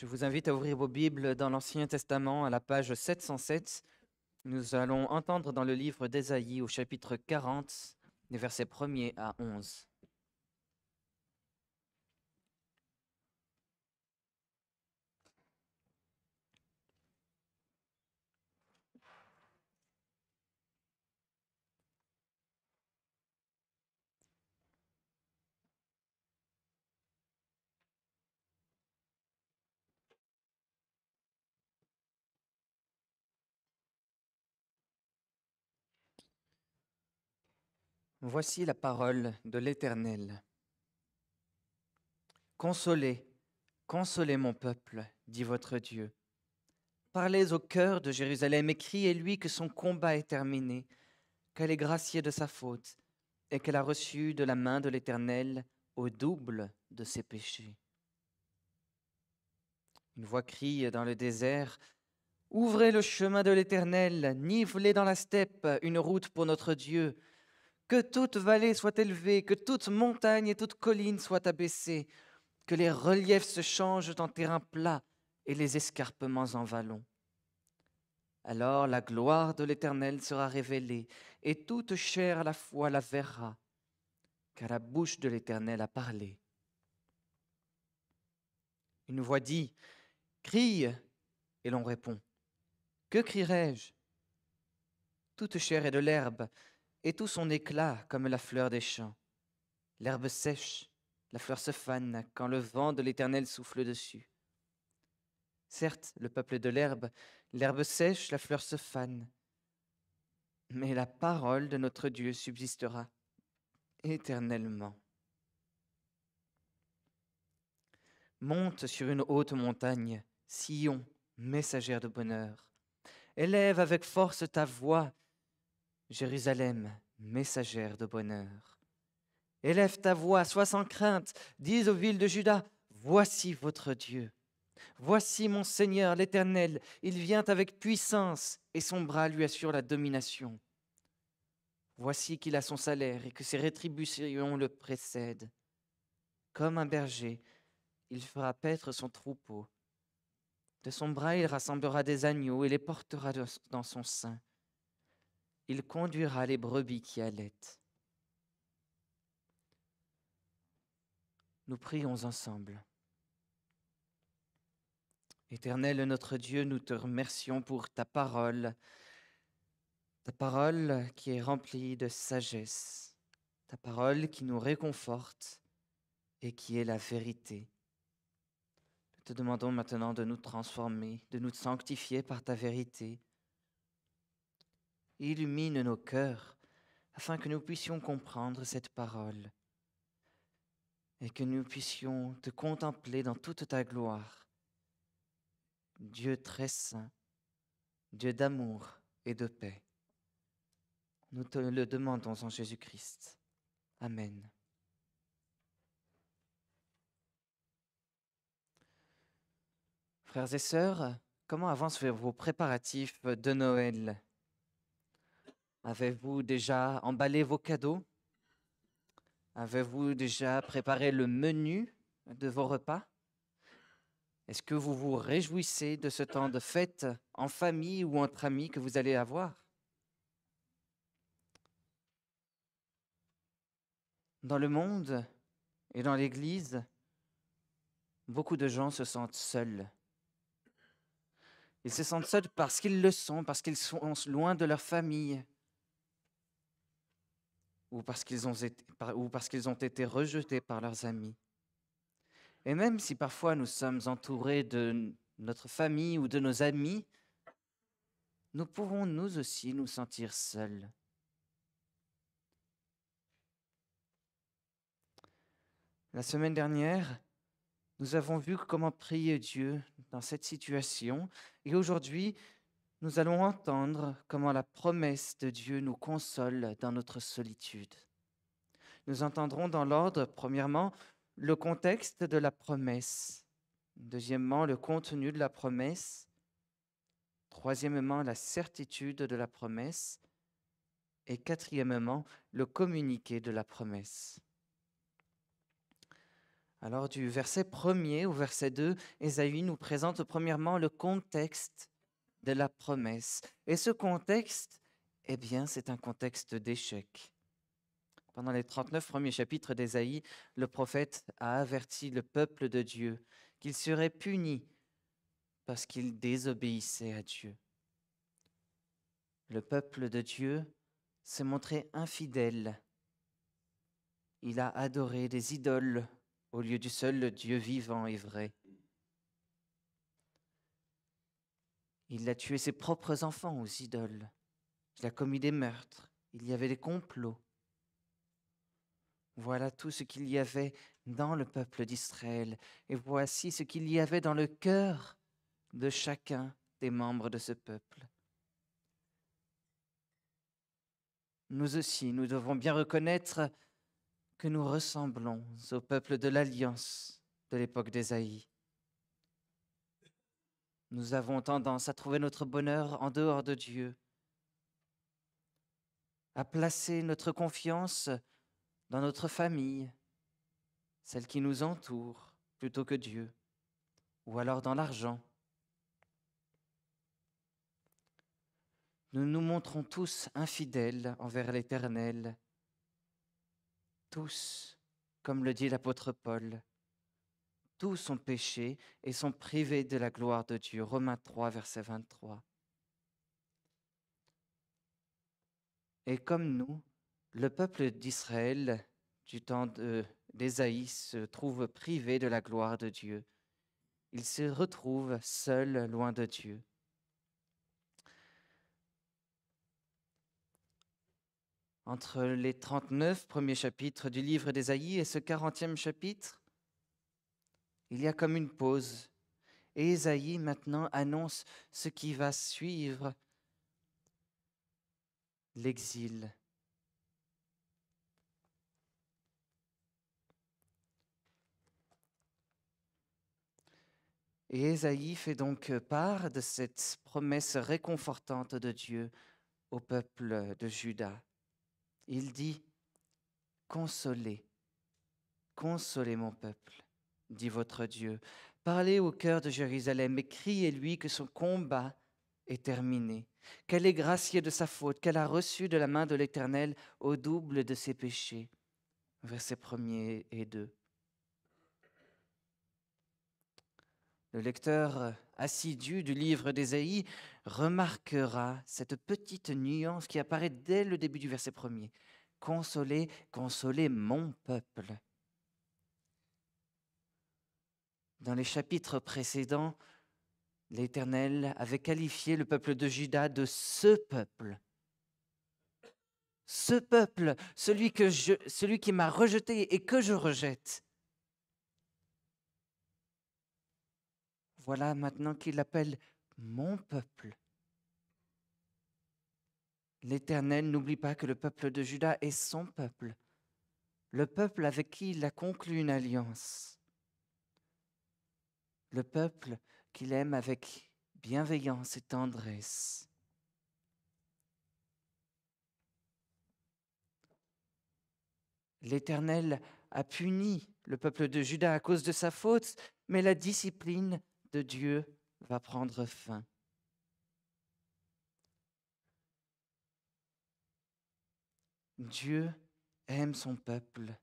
Je vous invite à ouvrir vos Bibles dans l'Ancien Testament à la page 707. Nous allons entendre dans le livre d'Ésaïe au chapitre 40, des versets 1 à 11. Voici la parole de l'Éternel. Consolez, consolez mon peuple, dit votre Dieu. Parlez au cœur de Jérusalem et criez-lui que son combat est terminé, qu'elle est graciée de sa faute et qu'elle a reçu de la main de l'Éternel au double de ses péchés. Une voix crie dans le désert, Ouvrez le chemin de l'Éternel, nivelez dans la steppe une route pour notre Dieu. Que toute vallée soit élevée, que toute montagne et toute colline soit abaissée, que les reliefs se changent en terrain plat et les escarpements en vallons. Alors la gloire de l'Éternel sera révélée, et toute chair à la fois la verra, car la bouche de l'Éternel a parlé. Une voix dit, Crie, et l'on répond, Que crierai-je Toute chair est de l'herbe, et tout son éclat comme la fleur des champs. L'herbe sèche, la fleur se fane quand le vent de l'Éternel souffle dessus. Certes, le peuple de l'herbe, l'herbe sèche, la fleur se fane. Mais la parole de notre Dieu subsistera éternellement. Monte sur une haute montagne, Sion, messagère de bonheur. Élève avec force ta voix, Jérusalem, messagère de bonheur. Élève ta voix, sois sans crainte, dis aux villes de Juda, voici votre Dieu. Voici mon Seigneur l'Éternel, il vient avec puissance, et son bras lui assure la domination. Voici qu'il a son salaire et que ses rétributions le précèdent. Comme un berger, il fera paître son troupeau. De son bras, il rassemblera des agneaux et les portera dans son sein il conduira les brebis qui allaitent. Nous prions ensemble. Éternel notre Dieu, nous te remercions pour ta parole, ta parole qui est remplie de sagesse, ta parole qui nous réconforte et qui est la vérité. Nous te demandons maintenant de nous transformer, de nous sanctifier par ta vérité illumine nos cœurs afin que nous puissions comprendre cette parole et que nous puissions te contempler dans toute ta gloire. Dieu très saint, Dieu d'amour et de paix. Nous te le demandons en Jésus-Christ. Amen. Frères et sœurs, comment avancent vos préparatifs de Noël Avez-vous déjà emballé vos cadeaux Avez-vous déjà préparé le menu de vos repas Est-ce que vous vous réjouissez de ce temps de fête en famille ou entre amis que vous allez avoir Dans le monde et dans l'Église, beaucoup de gens se sentent seuls. Ils se sentent seuls parce qu'ils le sont, parce qu'ils sont loin de leur famille, ou parce qu'ils ont, qu'ils ont été rejetés par leurs amis. Et même si parfois nous sommes entourés de notre famille ou de nos amis, nous pouvons nous aussi nous sentir seuls. La semaine dernière, nous avons vu comment prier Dieu dans cette situation et aujourd'hui, nous allons entendre comment la promesse de Dieu nous console dans notre solitude. Nous entendrons dans l'ordre, premièrement, le contexte de la promesse, deuxièmement, le contenu de la promesse, troisièmement, la certitude de la promesse, et quatrièmement, le communiqué de la promesse. Alors du verset 1 au verset 2, Ésaïe nous présente premièrement le contexte de la promesse. Et ce contexte, eh bien, c'est un contexte d'échec. Pendant les 39 premiers chapitres d'Ésaïe, le prophète a averti le peuple de Dieu qu'il serait puni parce qu'il désobéissait à Dieu. Le peuple de Dieu s'est montré infidèle. Il a adoré des idoles au lieu du seul Dieu vivant et vrai. Il a tué ses propres enfants aux idoles. Il a commis des meurtres. Il y avait des complots. Voilà tout ce qu'il y avait dans le peuple d'Israël, et voici ce qu'il y avait dans le cœur de chacun des membres de ce peuple. Nous aussi, nous devons bien reconnaître que nous ressemblons au peuple de l'Alliance de l'époque d'Ésaïe. Nous avons tendance à trouver notre bonheur en dehors de Dieu, à placer notre confiance dans notre famille, celle qui nous entoure, plutôt que Dieu, ou alors dans l'argent. Nous nous montrons tous infidèles envers l'Éternel, tous, comme le dit l'apôtre Paul, tous sont péchés et sont privés de la gloire de Dieu. Romains 3, verset 23. Et comme nous, le peuple d'Israël du temps d'Ésaïe se trouve privé de la gloire de Dieu. Il se retrouve seul loin de Dieu. Entre les 39 premiers chapitres du livre d'Ésaïe et ce 40e chapitre, il y a comme une pause. Et Ésaïe maintenant annonce ce qui va suivre l'exil. Et Ésaïe fait donc part de cette promesse réconfortante de Dieu au peuple de Juda. Il dit, Consolez, consolez mon peuple dit votre Dieu. Parlez au cœur de Jérusalem et criez-lui que son combat est terminé, qu'elle est graciée de sa faute, qu'elle a reçu de la main de l'Éternel au double de ses péchés. Versets 1 et 2. Le lecteur assidu du livre d'Ésaïe remarquera cette petite nuance qui apparaît dès le début du verset premier. Consolez, consolez mon peuple Dans les chapitres précédents, l'Éternel avait qualifié le peuple de Juda de ce peuple. Ce peuple, celui, que celui qui m'a rejeté et que je rejette. Voilà maintenant qu'il appelle mon peuple. L'Éternel n'oublie pas que le peuple de Juda est son peuple, le peuple avec qui il a conclu une alliance le peuple qu'il aime avec bienveillance et tendresse. L'Éternel a puni le peuple de Juda à cause de sa faute, mais la discipline de Dieu va prendre fin. Dieu aime son peuple.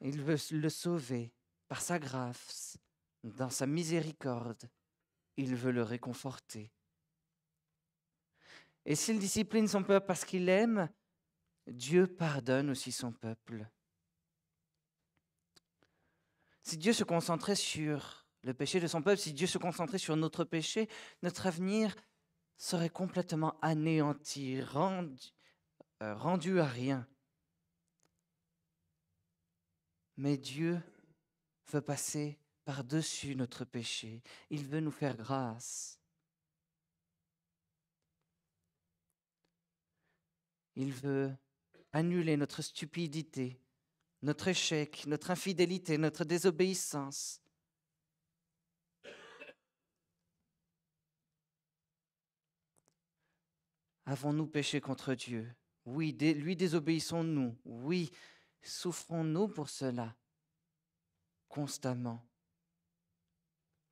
Il veut le sauver par sa grâce, dans sa miséricorde, il veut le réconforter. Et s'il discipline son peuple parce qu'il aime, Dieu pardonne aussi son peuple. Si Dieu se concentrait sur le péché de son peuple, si Dieu se concentrait sur notre péché, notre avenir serait complètement anéanti, rendu, euh, rendu à rien. Mais Dieu veut passer par-dessus notre péché. Il veut nous faire grâce. Il veut annuler notre stupidité, notre échec, notre infidélité, notre désobéissance. Avons-nous péché contre Dieu Oui, lui désobéissons-nous Oui, souffrons-nous pour cela constamment.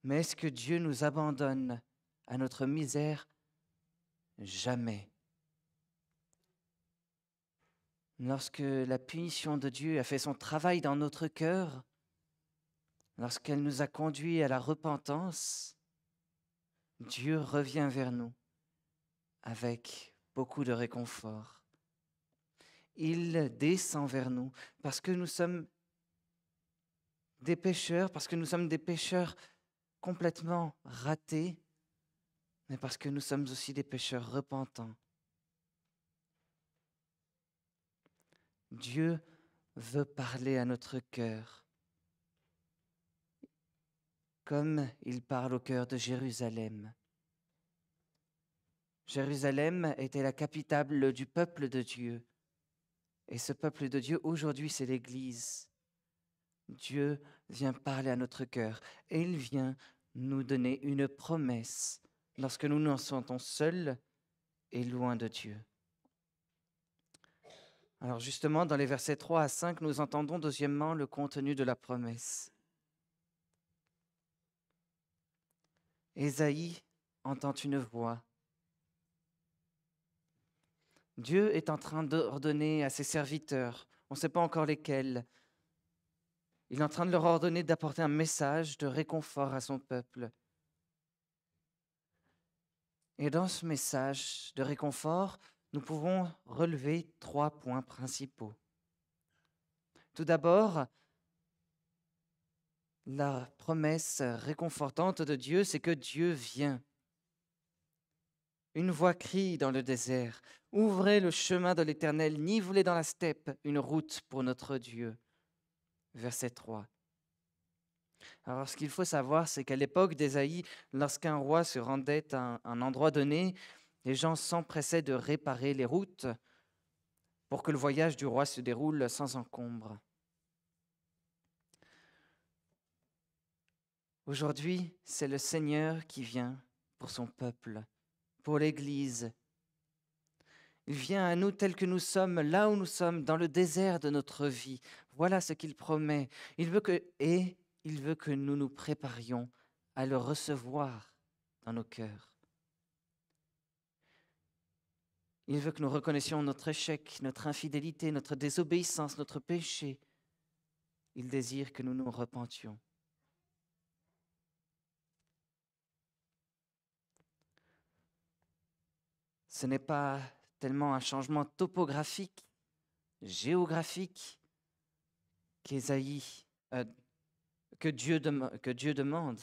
Mais est-ce que Dieu nous abandonne à notre misère Jamais. Lorsque la punition de Dieu a fait son travail dans notre cœur, lorsqu'elle nous a conduits à la repentance, Dieu revient vers nous avec beaucoup de réconfort. Il descend vers nous parce que nous sommes des pécheurs, parce que nous sommes des pécheurs complètement ratés, mais parce que nous sommes aussi des pécheurs repentants. Dieu veut parler à notre cœur, comme il parle au cœur de Jérusalem. Jérusalem était la capitale du peuple de Dieu, et ce peuple de Dieu aujourd'hui c'est l'Église. Dieu vient parler à notre cœur et il vient nous donner une promesse lorsque nous nous sentons seuls et loin de Dieu. Alors justement, dans les versets 3 à 5, nous entendons deuxièmement le contenu de la promesse. Ésaïe entend une voix. Dieu est en train d'ordonner à ses serviteurs, on ne sait pas encore lesquels, il est en train de leur ordonner d'apporter un message de réconfort à son peuple. Et dans ce message de réconfort, nous pouvons relever trois points principaux. Tout d'abord, la promesse réconfortante de Dieu, c'est que Dieu vient. Une voix crie dans le désert, Ouvrez le chemin de l'Éternel, nivelez dans la steppe une route pour notre Dieu verset 3. Alors, ce qu'il faut savoir, c'est qu'à l'époque d'Ésaïe, lorsqu'un roi se rendait à un endroit donné, les gens s'empressaient de réparer les routes pour que le voyage du roi se déroule sans encombre. Aujourd'hui, c'est le Seigneur qui vient pour son peuple, pour l'Église. Il vient à nous tel que nous sommes, là où nous sommes, dans le désert de notre vie, voilà ce qu'il promet. Il veut que, et il veut que nous nous préparions à le recevoir dans nos cœurs. Il veut que nous reconnaissions notre échec, notre infidélité, notre désobéissance, notre péché. Il désire que nous nous repentions. Ce n'est pas tellement un changement topographique, géographique, euh, que, Dieu que Dieu demande,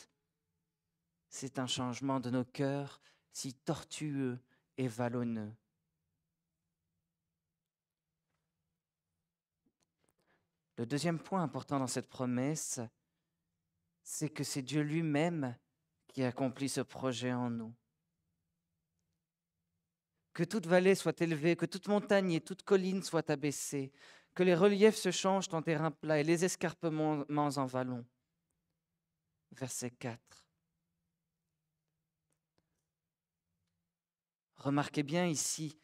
c'est un changement de nos cœurs si tortueux et vallonneux. Le deuxième point important dans cette promesse, c'est que c'est Dieu lui-même qui accomplit ce projet en nous. Que toute vallée soit élevée, que toute montagne et toute colline soit abaissée, que les reliefs se changent en terrain plat et les escarpements en vallons. Verset 4. Remarquez bien ici,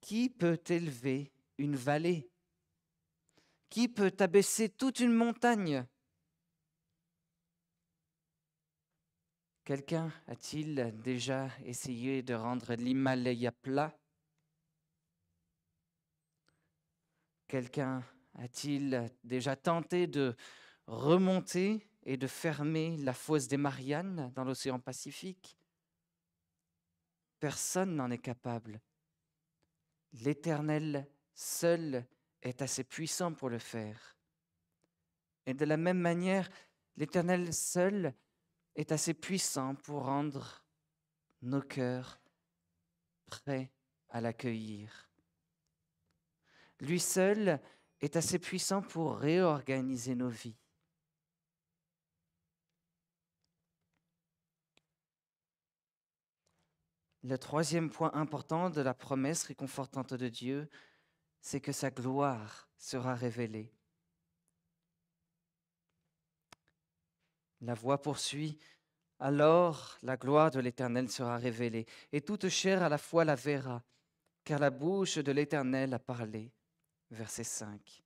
qui peut élever une vallée Qui peut abaisser toute une montagne Quelqu'un a-t-il déjà essayé de rendre l'Himalaya plat Quelqu'un a-t-il déjà tenté de remonter et de fermer la fosse des Mariannes dans l'océan Pacifique Personne n'en est capable. L'Éternel seul est assez puissant pour le faire. Et de la même manière, l'Éternel seul est assez puissant pour rendre nos cœurs prêts à l'accueillir lui seul est assez puissant pour réorganiser nos vies. Le troisième point important de la promesse réconfortante de Dieu, c'est que sa gloire sera révélée. La voix poursuit, alors la gloire de l'Éternel sera révélée, et toute chair à la fois la verra, car la bouche de l'Éternel a parlé verset 5.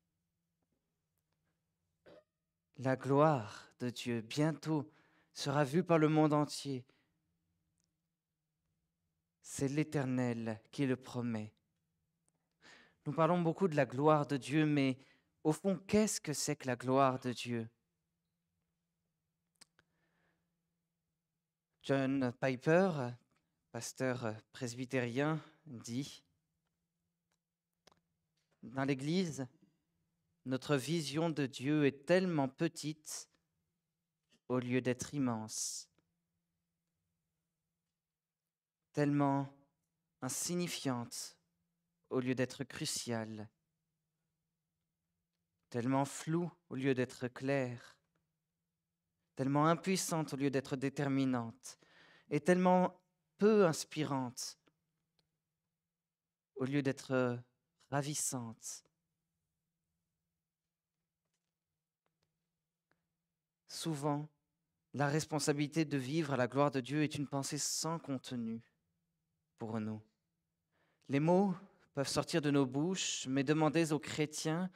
La gloire de Dieu bientôt sera vue par le monde entier. C'est l'Éternel qui le promet. Nous parlons beaucoup de la gloire de Dieu, mais au fond, qu'est-ce que c'est que la gloire de Dieu John Piper, pasteur presbytérien, dit dans l'Église, notre vision de Dieu est tellement petite au lieu d'être immense, tellement insignifiante au lieu d'être cruciale, tellement floue au lieu d'être claire, tellement impuissante au lieu d'être déterminante, et tellement peu inspirante au lieu d'être ravissante. Souvent, la responsabilité de vivre à la gloire de Dieu est une pensée sans contenu pour nous. Les mots peuvent sortir de nos bouches, mais demandez aux chrétiens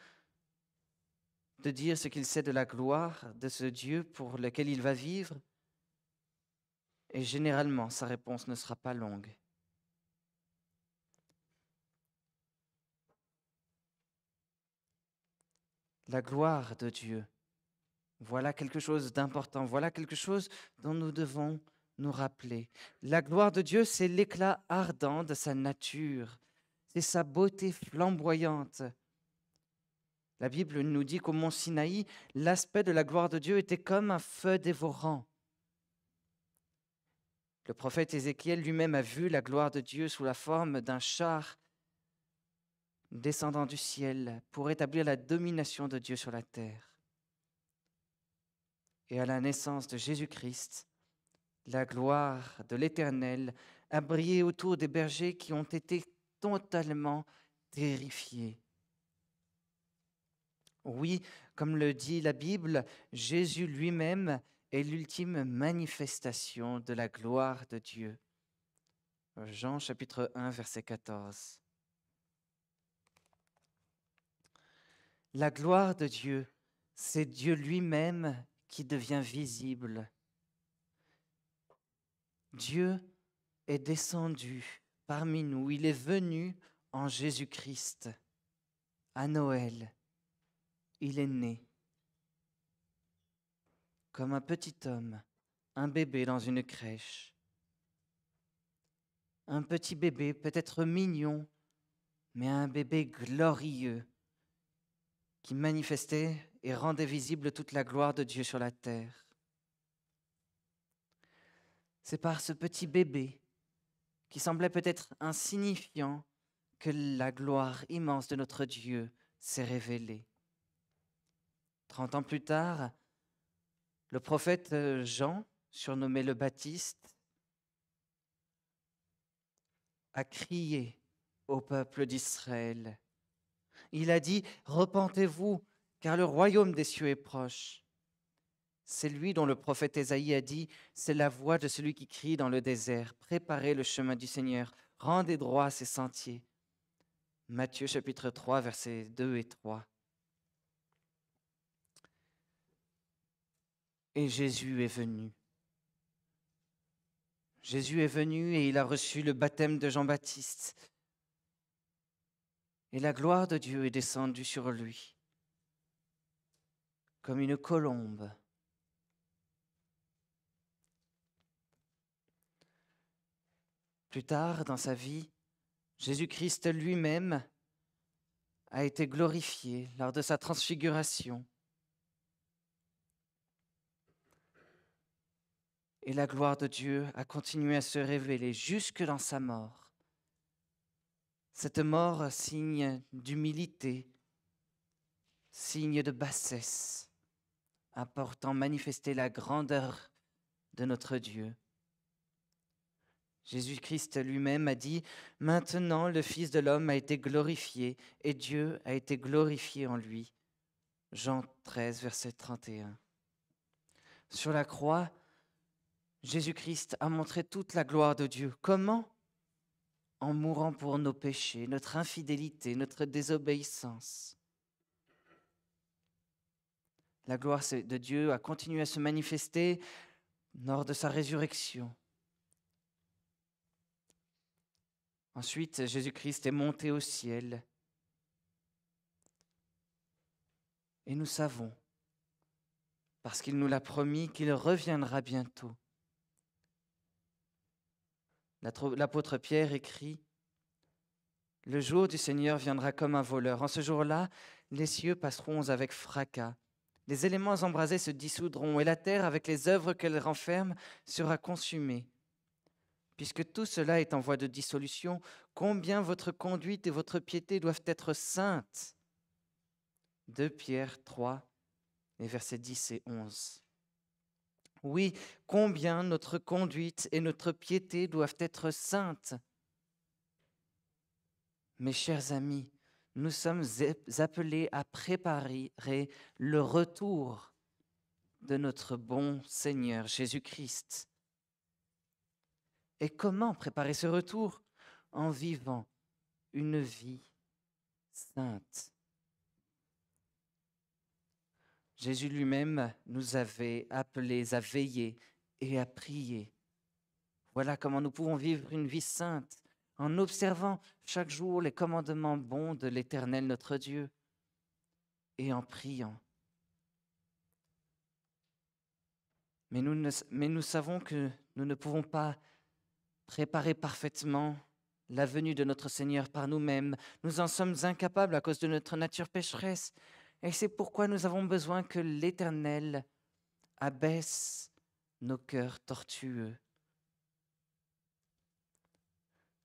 de dire ce qu'ils sait de la gloire de ce Dieu pour lequel ils va vivre, et généralement sa réponse ne sera pas longue. la gloire de Dieu. Voilà quelque chose d'important, voilà quelque chose dont nous devons nous rappeler. La gloire de Dieu, c'est l'éclat ardent de sa nature, c'est sa beauté flamboyante. La Bible nous dit qu'au mont Sinaï, l'aspect de la gloire de Dieu était comme un feu dévorant. Le prophète Ézéchiel lui-même a vu la gloire de Dieu sous la forme d'un char descendant du ciel pour établir la domination de Dieu sur la terre. Et à la naissance de Jésus-Christ, la gloire de l'Éternel a brillé autour des bergers qui ont été totalement terrifiés. Oui, comme le dit la Bible, Jésus lui-même est l'ultime manifestation de la gloire de Dieu. Jean chapitre 1, verset 14. La gloire de Dieu, c'est Dieu lui-même qui devient visible. Dieu est descendu parmi nous, il est venu en Jésus-Christ. À Noël, il est né comme un petit homme, un bébé dans une crèche. Un petit bébé peut-être mignon, mais un bébé glorieux qui manifestait et rendait visible toute la gloire de Dieu sur la terre. C'est par ce petit bébé qui semblait peut-être insignifiant que la gloire immense de notre Dieu s'est révélée. Trente ans plus tard, le prophète euh, Jean, surnommé le Baptiste, a crié au peuple d'Israël il a dit, Repentez-vous, car le royaume des cieux est proche. C'est lui dont le prophète Ésaïe a dit, C'est la voix de celui qui crie dans le désert, Préparez le chemin du Seigneur, rendez droit ses sentiers. Matthieu chapitre 3, versets 2 et 3. Et Jésus est venu. Jésus est venu et il a reçu le baptême de Jean-Baptiste et la gloire de Dieu est descendue sur lui, comme une colombe. Plus tard dans sa vie, Jésus-Christ lui-même a été glorifié lors de sa transfiguration. Et la gloire de Dieu a continué à se révéler jusque dans sa mort. Cette mort, signe d'humilité, signe de bassesse, apportant manifester la grandeur de notre Dieu. Jésus-Christ lui-même a dit, Maintenant le Fils de l'homme a été glorifié et Dieu a été glorifié en lui. Jean 13, verset 31. Sur la croix, Jésus-Christ a montré toute la gloire de Dieu. Comment en mourant pour nos péchés, notre infidélité, notre désobéissance. La gloire de Dieu a continué à se manifester lors de sa résurrection. Ensuite, Jésus-Christ est monté au ciel. Et nous savons, parce qu'il nous l'a promis, qu'il reviendra bientôt. L'apôtre Pierre écrit Le jour du Seigneur viendra comme un voleur. En ce jour-là, les cieux passeront avec fracas. Les éléments embrasés se dissoudront et la terre, avec les œuvres qu'elle renferme, sera consumée. Puisque tout cela est en voie de dissolution, combien votre conduite et votre piété doivent être saintes 2 Pierre 3, versets 10 et 11. Oui, combien notre conduite et notre piété doivent être saintes. Mes chers amis, nous sommes appelés à préparer le retour de notre bon Seigneur Jésus-Christ. Et comment préparer ce retour En vivant une vie sainte. Jésus lui-même nous avait appelés à veiller et à prier. Voilà comment nous pouvons vivre une vie sainte, en observant chaque jour les commandements bons de l'Éternel notre Dieu et en priant. Mais nous, nous savons que nous ne pouvons pas préparer parfaitement la venue de notre Seigneur par nous-mêmes. Nous en sommes incapables à cause de notre nature pécheresse. Et c'est pourquoi nous avons besoin que l'Éternel abaisse nos cœurs tortueux.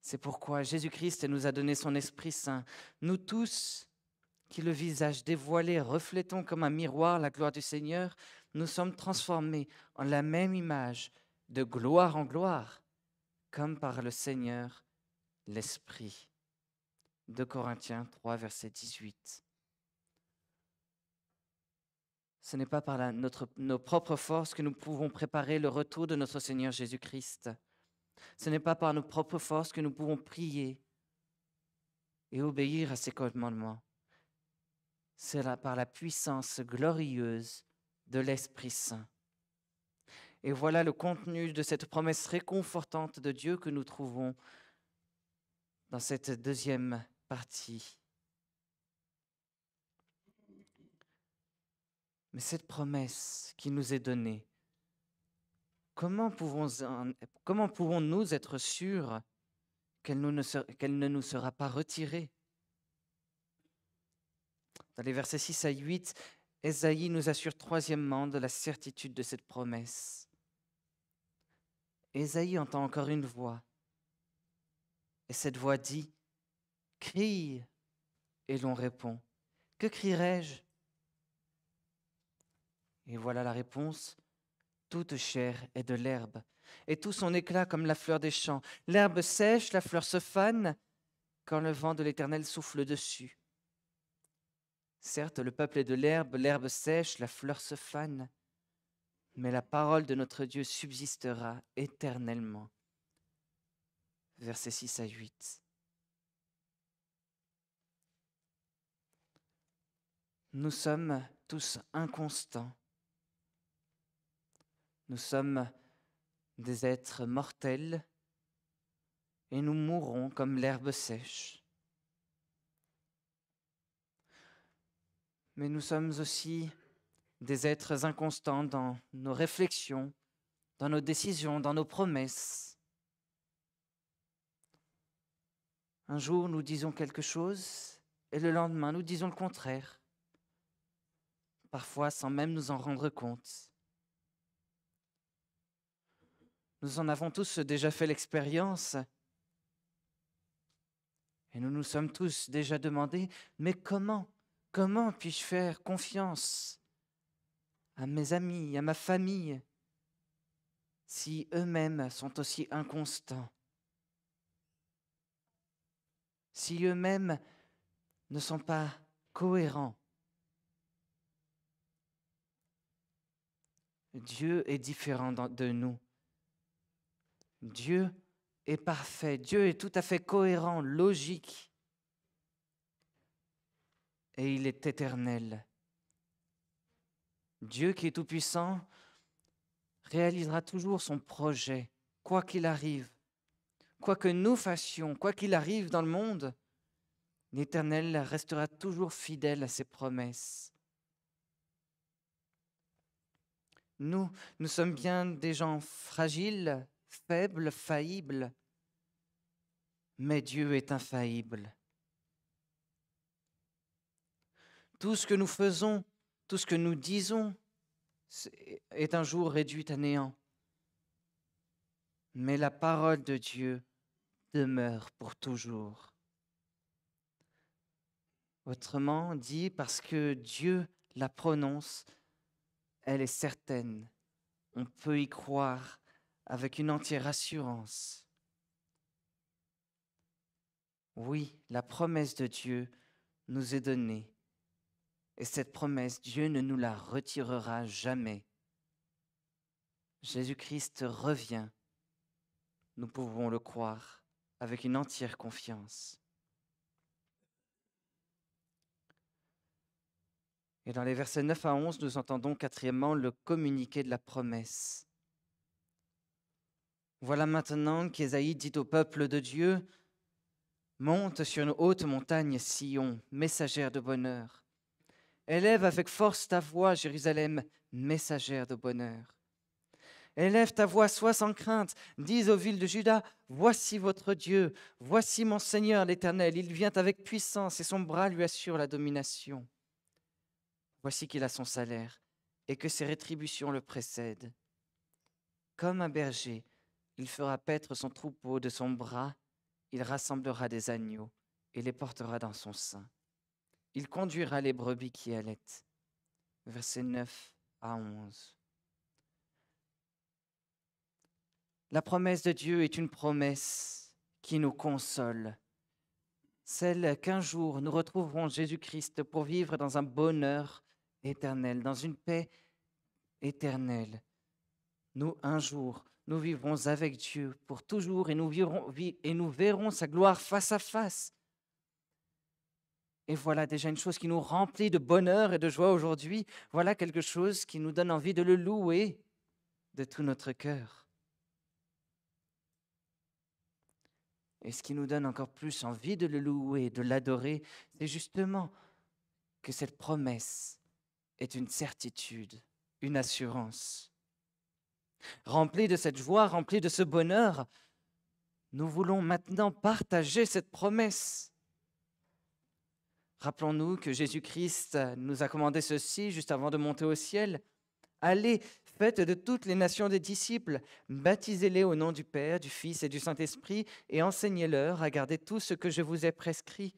C'est pourquoi Jésus-Christ nous a donné son Esprit Saint. Nous tous, qui le visage dévoilé reflétons comme un miroir la gloire du Seigneur, nous sommes transformés en la même image, de gloire en gloire, comme par le Seigneur, l'Esprit. 2 Corinthiens 3, verset 18. Ce n'est pas par notre, nos propres forces que nous pouvons préparer le retour de notre Seigneur Jésus-Christ. Ce n'est pas par nos propres forces que nous pouvons prier et obéir à ses commandements. C'est par la puissance glorieuse de l'Esprit Saint. Et voilà le contenu de cette promesse réconfortante de Dieu que nous trouvons dans cette deuxième partie. Mais cette promesse qui nous est donnée, comment pouvons-nous être sûrs qu'elle ne, nous sera pas retirée Dans les versets 6 à 8, Esaïe nous assure troisièmement de la certitude de cette promesse. Esaïe entend encore une voix, et cette voix dit, Crie, et l'on répond, Que crierai-je et voilà la réponse. Toute chair est de l'herbe, et tout son éclat comme la fleur des champs. L'herbe sèche, la fleur se fane, quand le vent de l'Éternel souffle dessus. Certes, le peuple est de l'herbe, l'herbe sèche, la fleur se fane, mais la parole de notre Dieu subsistera éternellement. Verset 6 à 8. Nous sommes tous inconstants. Nous sommes des êtres mortels et nous mourrons comme l'herbe sèche. Mais nous sommes aussi des êtres inconstants dans nos réflexions, dans nos décisions, dans nos promesses. Un jour, nous disons quelque chose et le lendemain, nous disons le contraire, parfois sans même nous en rendre compte. Nous en avons tous déjà fait l'expérience. Et nous nous sommes tous déjà demandé, mais comment, comment puis-je faire confiance à mes amis, à ma famille, si eux-mêmes sont aussi inconstants, si eux-mêmes ne sont pas cohérents. Dieu est différent de nous. Dieu est parfait, Dieu est tout à fait cohérent, logique, et il est éternel. Dieu qui est tout-puissant réalisera toujours son projet, quoi qu'il arrive, quoi que nous fassions, quoi qu'il arrive dans le monde, l'Éternel restera toujours fidèle à ses promesses. Nous, nous sommes bien des gens fragiles, faible, faillible. Mais Dieu est infaillible. Tout ce que nous faisons, tout ce que nous disons est un jour réduit à néant. Mais la parole de Dieu demeure pour toujours. Autrement dit, parce que Dieu la prononce, elle est certaine. On peut y croire avec une entière assurance. Oui, la promesse de Dieu nous est donnée, et cette promesse, Dieu ne nous la retirera jamais. Jésus-Christ revient, nous pouvons le croire avec une entière confiance. Et dans les versets 9 à 11, nous entendons quatrièmement le communiqué de la promesse. Voilà maintenant qu'Ésaïe dit au peuple de Dieu, Monte sur nos hautes montagnes, Sion, messagère de bonheur. Élève avec force ta voix, Jérusalem, messagère de bonheur. Élève ta voix, sois sans crainte. Dis aux villes de Juda, voici votre Dieu, voici mon Seigneur l'Éternel. Il vient avec puissance et son bras lui assure la domination. Voici qu'il a son salaire et que ses rétributions le précèdent. Comme un berger, il fera paître son troupeau de son bras, il rassemblera des agneaux et les portera dans son sein. Il conduira les brebis qui allaitent. Versets 9 à 11. La promesse de Dieu est une promesse qui nous console, celle qu'un jour nous retrouverons Jésus-Christ pour vivre dans un bonheur éternel, dans une paix éternelle. Nous, un jour, nous vivrons avec Dieu pour toujours et nous, verrons sa gloire face à face. Et voilà déjà une chose qui nous remplit de bonheur et de joie aujourd'hui. Voilà quelque chose qui nous donne envie de le louer de tout notre cœur. Et ce qui nous donne encore plus envie de le louer, de l'adorer, c'est justement que cette promesse est une certitude, une assurance. Remplis de cette joie, remplis de ce bonheur, nous voulons maintenant partager cette promesse. Rappelons-nous que Jésus-Christ nous a commandé ceci juste avant de monter au ciel. Allez, faites de toutes les nations des disciples, baptisez-les au nom du Père, du Fils et du Saint-Esprit, et enseignez-leur à garder tout ce que je vous ai prescrit.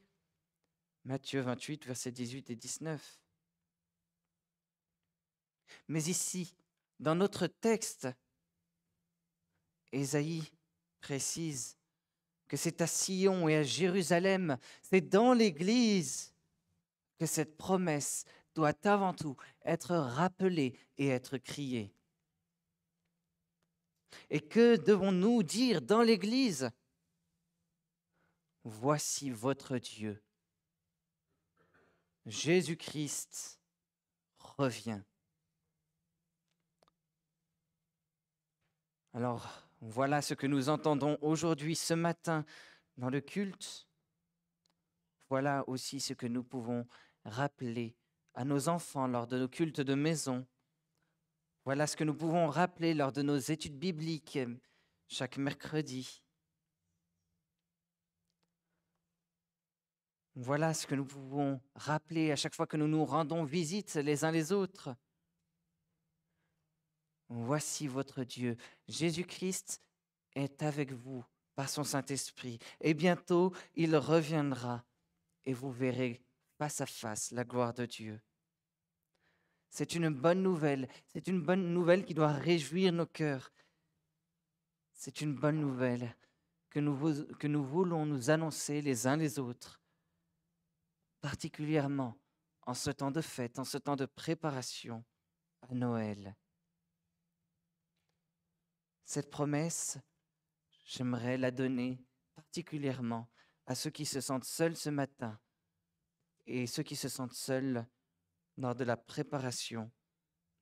Matthieu 28, versets 18 et 19. Mais ici, dans notre texte, Ésaïe précise que c'est à Sion et à Jérusalem, c'est dans l'Église que cette promesse doit avant tout être rappelée et être criée. Et que devons-nous dire dans l'Église Voici votre Dieu. Jésus-Christ revient. Alors, voilà ce que nous entendons aujourd'hui, ce matin, dans le culte. Voilà aussi ce que nous pouvons rappeler à nos enfants lors de nos cultes de maison. Voilà ce que nous pouvons rappeler lors de nos études bibliques chaque mercredi. Voilà ce que nous pouvons rappeler à chaque fois que nous nous rendons visite les uns les autres. Voici votre Dieu. Jésus-Christ est avec vous par son Saint-Esprit. Et bientôt, il reviendra et vous verrez face à face la gloire de Dieu. C'est une bonne nouvelle. C'est une bonne nouvelle qui doit réjouir nos cœurs. C'est une bonne nouvelle que nous, que nous voulons nous annoncer les uns les autres, particulièrement en ce temps de fête, en ce temps de préparation à Noël. Cette promesse, j'aimerais la donner particulièrement à ceux qui se sentent seuls ce matin et ceux qui se sentent seuls lors de la préparation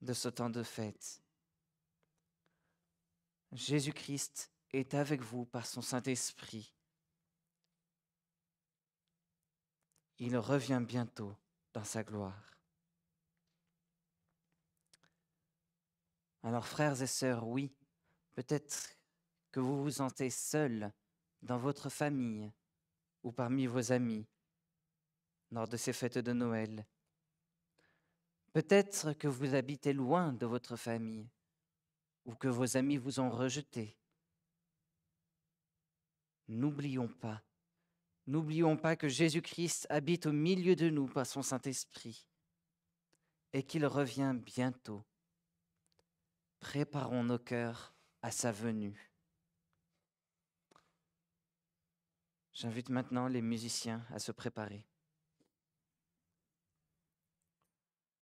de ce temps de fête. Jésus-Christ est avec vous par son Saint-Esprit. Il revient bientôt dans sa gloire. Alors frères et sœurs, oui, Peut-être que vous vous sentez seul dans votre famille ou parmi vos amis lors de ces fêtes de Noël. Peut-être que vous habitez loin de votre famille ou que vos amis vous ont rejeté. N'oublions pas, n'oublions pas que Jésus-Christ habite au milieu de nous par son Saint-Esprit et qu'il revient bientôt. Préparons nos cœurs à sa venue. J'invite maintenant les musiciens à se préparer.